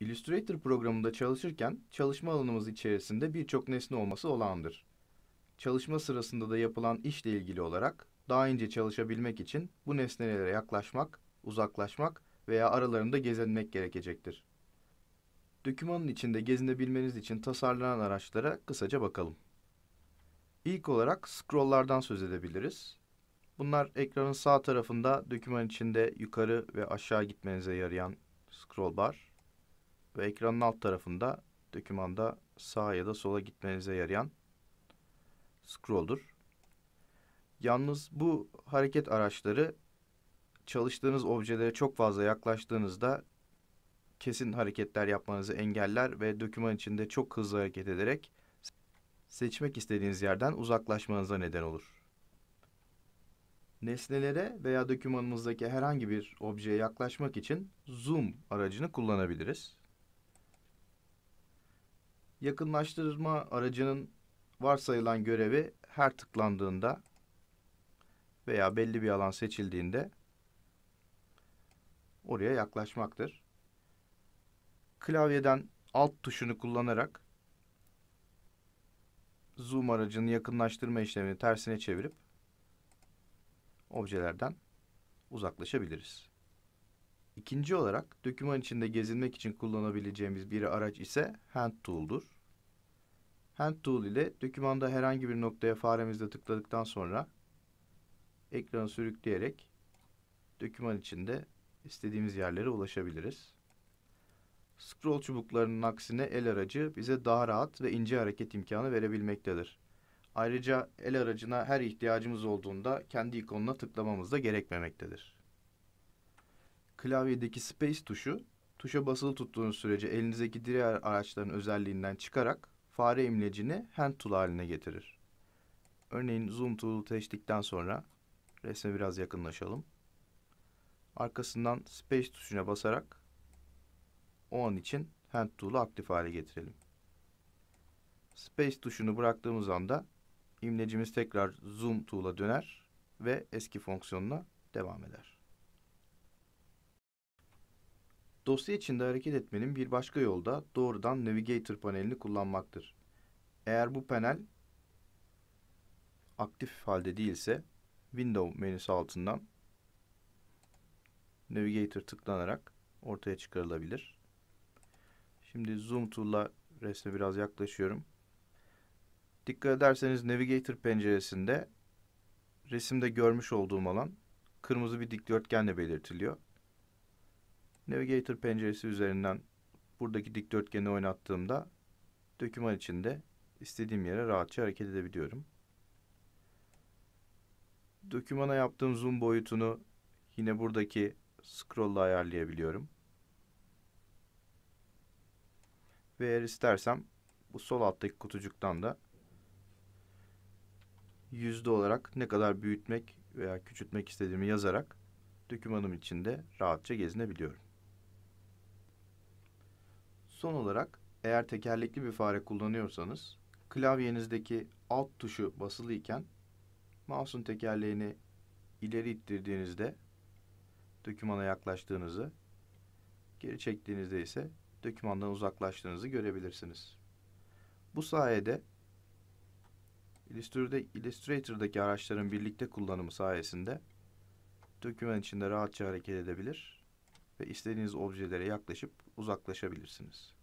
Illustrator programında çalışırken çalışma alanımız içerisinde birçok nesne olması olağandır. Çalışma sırasında da yapılan işle ilgili olarak daha ince çalışabilmek için bu nesnelere yaklaşmak, uzaklaşmak veya aralarında gezinmek gerekecektir. Dökümanın içinde gezinebilmeniz için tasarlanan araçlara kısaca bakalım. İlk olarak scrolllardan söz edebiliriz. Bunlar ekranın sağ tarafında döküman içinde yukarı ve aşağı gitmenize yarayan scroll bar ve ekranın alt tarafında dokümanda sağa ya da sola gitmenize yarayan scroll'dur. Yalnız bu hareket araçları çalıştığınız objelere çok fazla yaklaştığınızda kesin hareketler yapmanızı engeller ve doküman içinde çok hızlı hareket ederek seçmek istediğiniz yerden uzaklaşmanıza neden olur. Nesnelere veya dokümanımızdaki herhangi bir objeye yaklaşmak için zoom aracını kullanabiliriz yakınlaştırma aracının varsayılan görevi her tıklandığında veya belli bir alan seçildiğinde oraya yaklaşmaktır. Klavyeden alt tuşunu kullanarak zoom aracının yakınlaştırma işlemini tersine çevirip objelerden uzaklaşabiliriz. İkinci olarak döküman içinde gezinmek için kullanabileceğimiz bir araç ise hand tool'dur. Hand tool ile dökümanda herhangi bir noktaya faremizle tıkladıktan sonra ekranı sürükleyerek döküman içinde istediğimiz yerlere ulaşabiliriz. Scroll çubuklarının aksine el aracı bize daha rahat ve ince hareket imkanı verebilmektedir. Ayrıca el aracına her ihtiyacımız olduğunda kendi ikonuna tıklamamız da gerekmemektedir klavyedeki space tuşu tuşa basılı tuttuğunuz sürece elinizdeki diğer araçların özelliğinden çıkarak fare imlecini hand tool haline getirir. Örneğin zoom tool'u seçtikten sonra resme biraz yakınlaşalım. Arkasından space tuşuna basarak o an için hand tool'u aktif hale getirelim. Space tuşunu bıraktığımız anda imlecimiz tekrar zoom tool'a döner ve eski fonksiyonuna devam eder. Dosya içinde hareket etmenin bir başka yolu da doğrudan Navigator panelini kullanmaktır. Eğer bu panel aktif halde değilse Window menüsü altından Navigator tıklanarak ortaya çıkarılabilir. Şimdi Zoom Tool'la resme biraz yaklaşıyorum. Dikkat ederseniz Navigator penceresinde resimde görmüş olduğum alan kırmızı bir dikdörtgenle belirtiliyor. Navigator penceresi üzerinden buradaki dikdörtgeni oynattığımda döküman içinde istediğim yere rahatça hareket edebiliyorum. Dokümana yaptığım zoom boyutunu yine buradaki scroll ile ayarlayabiliyorum. Ve eğer istersem bu sol alttaki kutucuktan da yüzde olarak ne kadar büyütmek veya küçültmek istediğimi yazarak dokümanım içinde rahatça gezinebiliyorum. Son olarak eğer tekerlekli bir fare kullanıyorsanız klavyenizdeki alt tuşu basılıyken mouse'un tekerleğini ileri ittirdiğinizde dokümana yaklaştığınızı, geri çektiğinizde ise dokümandan uzaklaştığınızı görebilirsiniz. Bu sayede Illustrator'daki araçların birlikte kullanımı sayesinde doküman içinde rahatça hareket edebilir ve istediğiniz objelere yaklaşıp uzaklaşabilirsiniz.